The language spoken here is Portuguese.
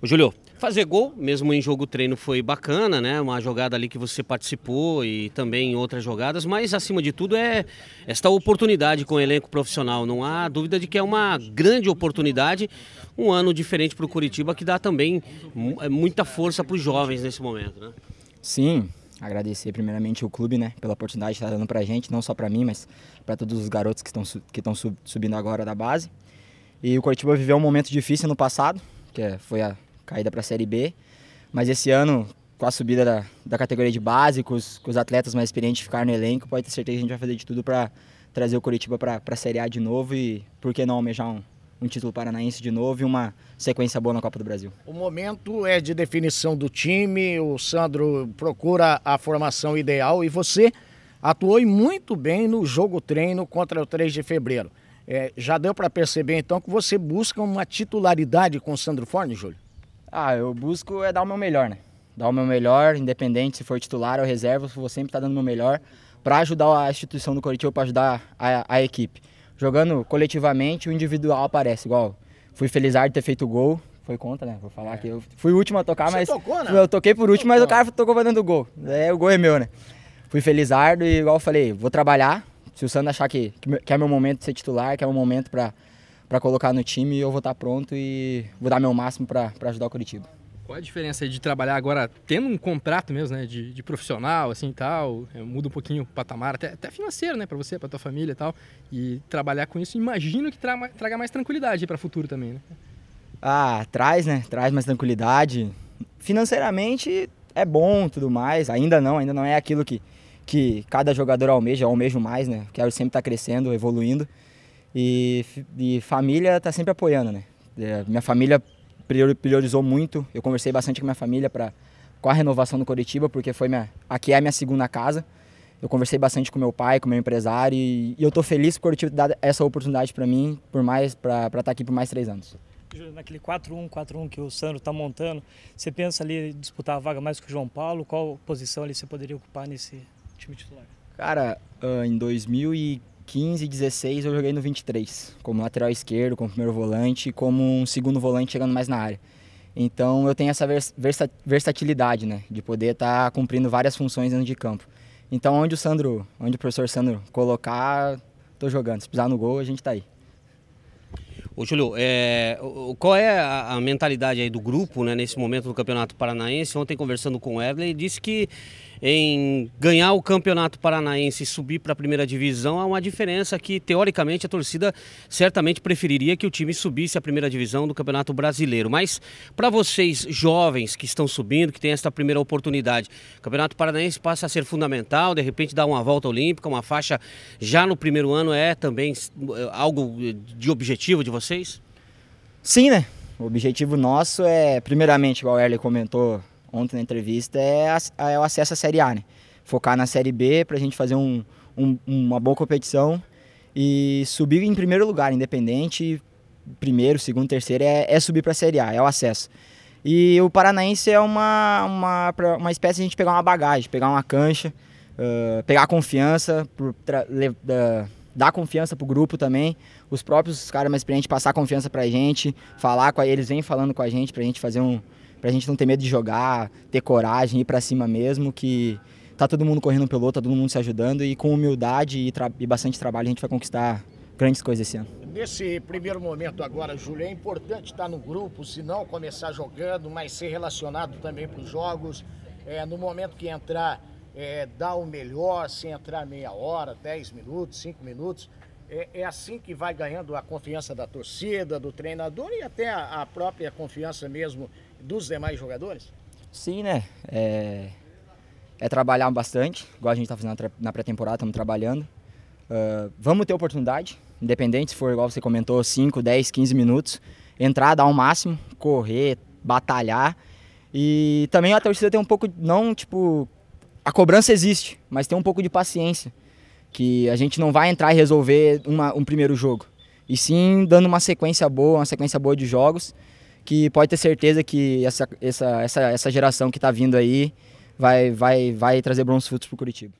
Ô, Júlio, fazer gol, mesmo em jogo treino, foi bacana, né? Uma jogada ali que você participou e também em outras jogadas, mas acima de tudo é esta oportunidade com o elenco profissional. Não há dúvida de que é uma grande oportunidade, um ano diferente para o Curitiba que dá também é, muita força para os jovens nesse momento, né? Sim, agradecer primeiramente o clube, né, pela oportunidade que está dando para a gente, não só para mim, mas para todos os garotos que estão que estão subindo agora da base. E o Curitiba viveu um momento difícil no passado, que é, foi a caída para a Série B. Mas esse ano, com a subida da, da categoria de base, com os, com os atletas mais experientes ficarem no elenco, pode ter certeza que a gente vai fazer de tudo para trazer o Curitiba para a Série A de novo e, por que não, almejar um, um título paranaense de novo e uma sequência boa na Copa do Brasil. O momento é de definição do time, o Sandro procura a formação ideal e você atuou muito bem no jogo treino contra o 3 de fevereiro. É, já deu para perceber então que você busca uma titularidade com o Sandro Forne, Júlio? Ah, eu busco é dar o meu melhor, né? Dar o meu melhor, independente se for titular ou reserva, vou sempre estar tá dando o meu melhor para ajudar a instituição do Coritiba, para ajudar a, a, equipe. Jogando coletivamente, o individual aparece. Igual, fui felizardo de ter feito o gol, foi conta, né? Vou falar é. que eu fui o último a tocar, Você mas. Tocou, né? Eu toquei por último, mas o cara tocou pra dando o gol. É, o gol é meu, né? Fui felizardo e, igual eu falei, vou trabalhar. Se o Sandro achar que, que é meu momento de ser titular, que é o momento para para colocar no time e eu vou estar tá pronto e vou dar meu máximo para ajudar o Curitiba. Qual a diferença de trabalhar agora tendo um contrato mesmo, né, de, de profissional assim tal, é, muda um pouquinho o patamar até, até financeiro, né, para você, para tua família e tal, e trabalhar com isso, imagino que traga traga mais tranquilidade para o futuro também, né? Ah, traz, né? Traz mais tranquilidade. Financeiramente é bom, tudo mais. Ainda não, ainda não é aquilo que que cada jogador almeja, almejo mais, né? Quero sempre estar tá crescendo, evoluindo. E, e família tá sempre apoiando, né? É, minha família priorizou muito. Eu conversei bastante com minha família para com a renovação do Coritiba, porque foi minha, aqui é a minha segunda casa. Eu conversei bastante com meu pai, com meu empresário e, e eu tô feliz por Coritiba dado essa oportunidade para mim, por mais para estar tá aqui por mais três anos. Naquele 4-1, 4-1 que o Sandro está montando, você pensa ali disputar a vaga mais com o João Paulo? Qual posição ali você poderia ocupar nesse time titular? Cara, ah, em 2015 15, 16, eu joguei no 23, como lateral esquerdo, como primeiro volante, como um segundo volante chegando mais na área. Então eu tenho essa vers versatilidade, né, de poder estar tá cumprindo várias funções dentro de campo. Então onde o Sandro, onde o professor Sandro colocar, tô jogando. Se pisar no gol, a gente tá aí. Ô Júlio, é, qual é a, a mentalidade aí do grupo, né, nesse momento do Campeonato Paranaense? Ontem conversando com o Edley, disse que em ganhar o Campeonato Paranaense e subir para a primeira divisão, há uma diferença que, teoricamente, a torcida certamente preferiria que o time subisse à primeira divisão do Campeonato Brasileiro. Mas, para vocês jovens que estão subindo, que têm esta primeira oportunidade, o Campeonato Paranaense passa a ser fundamental, de repente dar uma volta olímpica, uma faixa já no primeiro ano é também eh, algo de objetivo de vocês? Sim, né? O objetivo nosso é, primeiramente, igual o Erle comentou, ontem na entrevista é, a, é o acesso à Série A, né? Focar na Série B para a gente fazer um, um, uma boa competição e subir em primeiro lugar, independente, primeiro, segundo, terceiro, é, é subir para a Série A, é o acesso. E o Paranaense é uma, uma, uma espécie de a gente pegar uma bagagem, pegar uma cancha, uh, pegar confiança, dar confiança para o grupo também. Os próprios caras mais experientes passar confiança para a gente, falar com a, eles, vêm falando com a gente para a gente fazer um, pra gente não ter medo de jogar, ter coragem, ir para cima mesmo, que tá todo mundo correndo pelo outro, tá todo mundo se ajudando e com humildade e, e bastante trabalho a gente vai conquistar grandes coisas esse ano. Nesse primeiro momento agora, Júlio, é importante estar no grupo, se não começar jogando, mas ser relacionado também para os jogos. É, no momento que entrar, é, dar o melhor, se entrar meia hora, dez minutos, cinco minutos, é, é, assim que vai ganhando a confiança da torcida, do treinador e até a, a própria confiança mesmo dos demais jogadores? Sim, né? É, é trabalhar bastante, igual a gente está fazendo na pré-temporada, estamos trabalhando. Uh, vamos ter oportunidade, independente se for igual você comentou, 5, 10, 15 minutos. Entrar, dar o um máximo, correr, batalhar. E também a torcida tem um pouco, não tipo, a cobrança existe, mas tem um pouco de paciência que a gente não vai entrar e resolver uma, um primeiro jogo, e sim dando uma sequência boa, uma sequência boa de jogos, que pode ter certeza que essa, essa, essa, essa geração que está vindo aí vai, vai, vai trazer bons frutos para o Curitiba.